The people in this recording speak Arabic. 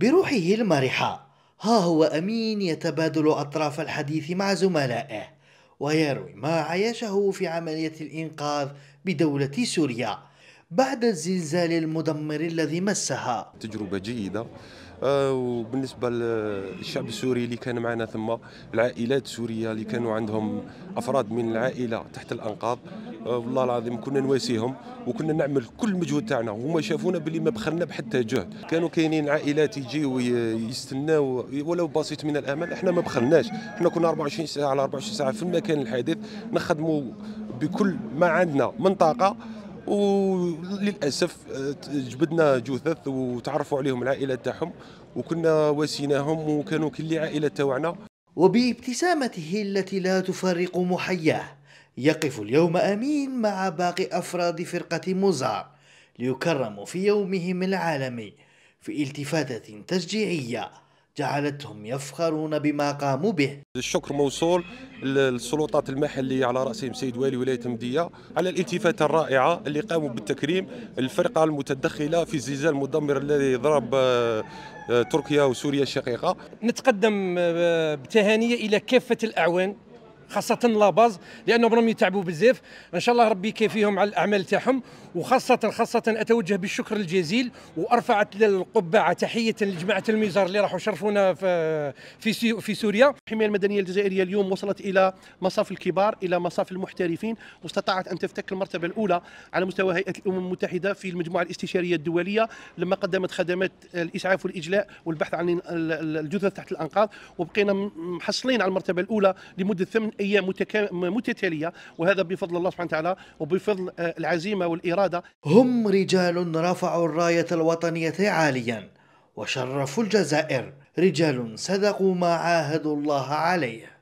بروحه المرحة ها هو أمين يتبادل أطراف الحديث مع زملائه ويروي ما عايشه في عملية الإنقاذ بدولة سوريا بعد الزلزال المدمر الذي مسها تجربة جيدة آه، وبالنسبه للشعب السوري اللي كان معنا ثم العائلات السوريه اللي كانوا عندهم افراد من العائله تحت الانقاض آه، والله العظيم كنا نواسيهم وكنا نعمل كل المجهود تاعنا وهما شافونا باللي ما بخلنا بحتى جهد كانوا كاينين عائلات يجيو يستناو ولو بسيط من الامل احنا ما بخلناش احنا كنا 24 ساعه على 24 ساعه في المكان الحادث نخدموا بكل ما عندنا من طاقه وللاسف آه، جبدنا جثث وتعرفوا عليهم العائله تاعهم وكنا واسيناهم وكانوا كل عائله تاعنا وبابتسامته التي لا تفارق محياه يقف اليوم امين مع باقي افراد فرقه مزار ليكرموا في يومهم العالمي في التفاته تشجيعيه جعلتهم يفخرون بما قاموا به الشكر موصول للسلطات المحليه على راسهم سيد والي ولايه مديه على الالتفاته الرائعه اللي قاموا بالتكريم الفرقه المتدخله في الزلزال المدمر الذي ضرب آه، آه، تركيا وسوريا الشقيقه نتقدم آه، بتهانيه الى كافه الاعوان خاصه لاباز لانهم راهم يتعبوا بزاف ان شاء الله ربي يكافيهم على الاعمال تاعهم وخاصه خاصه اتوجه بالشكر الجزيل وارفعت القبعه تحيه لجماعه الميزار اللي راحوا شرفونا في في في سوريا الحمايه المدنيه الجزائريه اليوم وصلت الى مصاف الكبار الى مصاف المحترفين واستطاعت ان تفتك المرتبه الاولى على مستوى هيئه الامم المتحده في المجموعه الاستشاريه الدوليه لما قدمت خدمات الاسعاف والاجلاء والبحث عن الجثث تحت الانقاض وبقينا محصلين على المرتبه الاولى لمده ثمن ايام متتاليه وهذا بفضل الله سبحانه وتعالى وبفضل آه، العزيمه والاراده هم رجال رفعوا الرايه الوطنيه عاليا وشرفوا الجزائر رجال صدقوا ما عاهدوا الله عليه